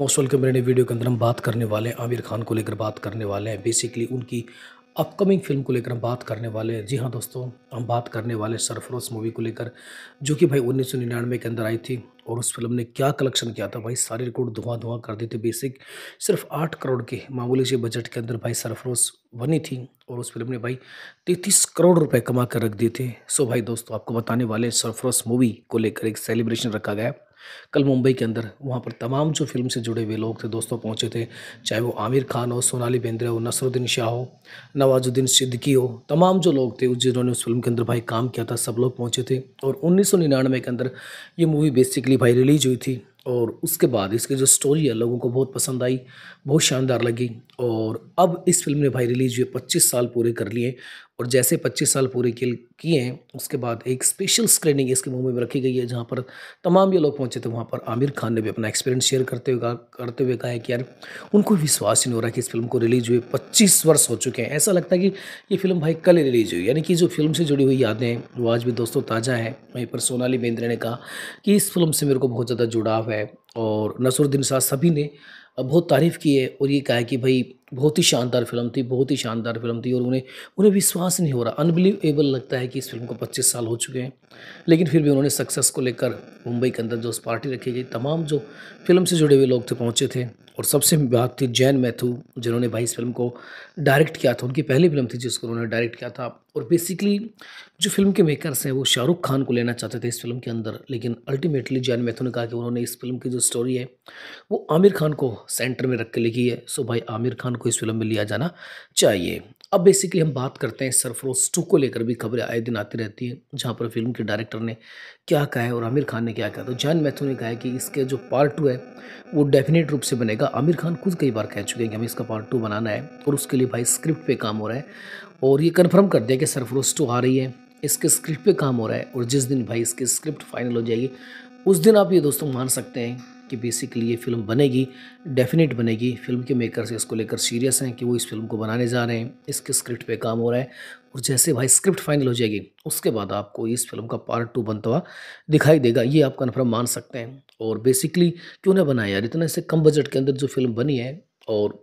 most welcome मेरे video के अंदर हम बात करने वाले हैं आमिर खान को लेकर बात करने वाले हैं बेसिकली उनकी अपकमिंग फिल्म को लेकर हम बात करने वाले हैं जी हाँ दोस्तों हम बात करने वाले सरफरोश मूवी को लेकर जो कि भाई उन्नीस के अंदर आई थी और उस फिल्म ने क्या कलेक्शन किया था भाई सारे रिकॉर्ड धुआं धुआं कर दिए थे बेसिक सिर्फ आठ करोड़ के मामूली से बजट के अंदर भाई सरफरोश बनी थी और उस फिल्म ने भाई तैंतीस करोड़ रुपए कमा कर रख दिए थे सो भाई दोस्तों आपको बताने वाले सरफरोश मूवी को लेकर एक सेलिब्रेशन रखा गया कल मुंबई के अंदर वहाँ पर तमाम जो फिल्म से जुड़े हुए लोग थे दोस्तों पहुँचे थे चाहे वो आमिर खान हो सोनाली बेंद्रे हो नसरुद्दीन शाह हो नवाजुद्दीन सिद्दीकी हो तमाम जो लोग थे जिन्होंने उस फिल्म के अंदर भाई काम किया था सब लोग पहुँचे थे और उन्नीस के अंदर ये मूवी बेसिकली मेरी भाई रिलीज हुई थी और उसके बाद इसकी जो स्टोरी है लोगों को बहुत पसंद आई बहुत शानदार लगी और अब इस फिल्म ने भाई रिलीज हुए 25 साल पूरे कर लिए और जैसे 25 साल पूरे किए उसके बाद एक स्पेशल स्क्रीनिंग इसके मुंबई में रखी गई है जहाँ पर तमाम ये लोग पहुँचे थे वहाँ पर आमिर खान ने भी अपना एक्सपीरियंस शेयर करते हुए करते हुए कहा है कि यार उनको विश्वास ही नहीं हो रहा कि इस फिल्म को रिलीज हुए पच्चीस वर्ष हो चुके हैं ऐसा लगता है कि ये फिल्म भाई कल रिलीज हुई यानी कि जो फिल्म से जुड़ी हुई यादें वो आज भी दोस्तों ताज़ा है वहीं पर सोनाली बेंद्रे ने कहा कि इस फिल्म से मेरे को बहुत ज़्यादा जुड़ाव है और नसरुद्दीन शाह सभी ने बहुत तारीफ़ की है और ये कहा है कि भाई बहुत ही शानदार फिल्म थी बहुत ही शानदार फिल्म थी और उन्हें उन्हें विश्वास नहीं हो रहा अनबिलीवेबल लगता है कि इस फिल्म को 25 साल हो चुके हैं लेकिन फिर भी उन्होंने सक्सेस को लेकर मुंबई के अंदर जो उस पार्टी रखी गई तमाम जो फिल्म से जुड़े हुए लोग थे पहुँचे थे और सबसे बात थी जैन मैथू जिन्होंने भाई इस फिल्म को डायरेक्ट किया था उनकी पहली फिल्म थी जिसको उन्होंने डायरेक्ट किया था और बेसिकली जो फिल्म के मेकर्स हैं वो शाहरुख खान को लेना चाहते थे इस फिल्म के अंदर लेकिन अल्टीमेटली जैन मैथू ने कहा कि उन्होंने इस फिल्म की जो स्टोरी है वो आमिर खान को सेंटर में रख के लिखी है सो भाई आमिर खान को इस फिल्म में लिया जाना चाहिए अब बेसिकली हम बात करते हैं सरफरोज टू को लेकर भी खबरें आए दिन आती रहती हैं जहाँ पर फिल्म के डायरेक्टर ने क्या कहा है और आमिर खान ने क्या कहा तो जैन मैथ्यू ने कहा है कि इसके जो पार्ट टू है वो डेफिनेट रूप से बनेगा आमिर खान खुद कई बार कह चुके हैं कि हमें इसका पार्ट टू बनाना है और उसके लिए भाई स्क्रिप्ट पे काम हो रहा है और ये कन्फर्म कर दिया कि सरफरोज टू आ रही है इसके स्क्रिप्ट पे काम हो रहा है और जिस दिन भाई इसकी स्क्रिप्ट फाइनल हो जाएगी उस दिन आप ये दोस्तों मान सकते हैं कि बेसिकली ये फिल्म बनेगी डेफिनेट बनेगी फिल्म के मेकर्स इसको लेकर सीरियस हैं कि वो इस फिल्म को बनाने जा रहे हैं इसके स्क्रिप्ट पे काम हो रहा है और जैसे भाई स्क्रिप्ट फाइनल हो जाएगी उसके बाद आपको इस फिल्म का पार्ट टू बनता हुआ दिखाई देगा ये आप कन्फर्म मान सकते हैं और बेसिकली क्यों ना बनाया यार इतने से कम बजट के अंदर जो फिल्म बनी है और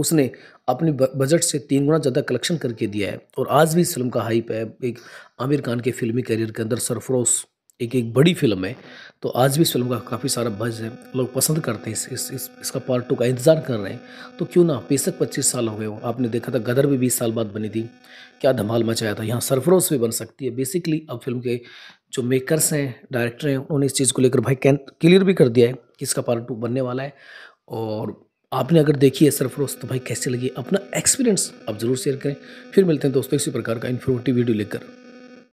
उसने अपने बजट से तीन गुना ज़्यादा कलेक्शन करके दिया है और आज भी इस फिल्म का हाइप है एक आमिर खान के फिल्मी करियर के अंदर सरफरोश एक एक बड़ी फिल्म है तो आज भी इस फिल्म का काफ़ी सारा बज है लोग पसंद करते हैं इस, इस, इस इसका पार्ट टू का इंतज़ार कर रहे हैं तो क्यों ना पेशक पच्चीस साल हो गए हो आपने देखा था गदर भी बीस साल बाद बनी थी क्या धमाल मचाया था यहाँ सरफरोश भी बन सकती है बेसिकली अब फिल्म के जो मेकर्स हैं डायरेक्टर हैं उन्होंने इस चीज़ को लेकर भाई कैन क्लियर भी कर दिया है कि इसका पार्ट टू बनने वाला है और आपने अगर देखी है सरफरोश तो भाई कैसे लगी अपना एक्सपीरियंस आप ज़रूर शेयर करें फिर मिलते हैं दोस्तों इसी प्रकार का इन्फॉर्मेटिव वीडियो लेकर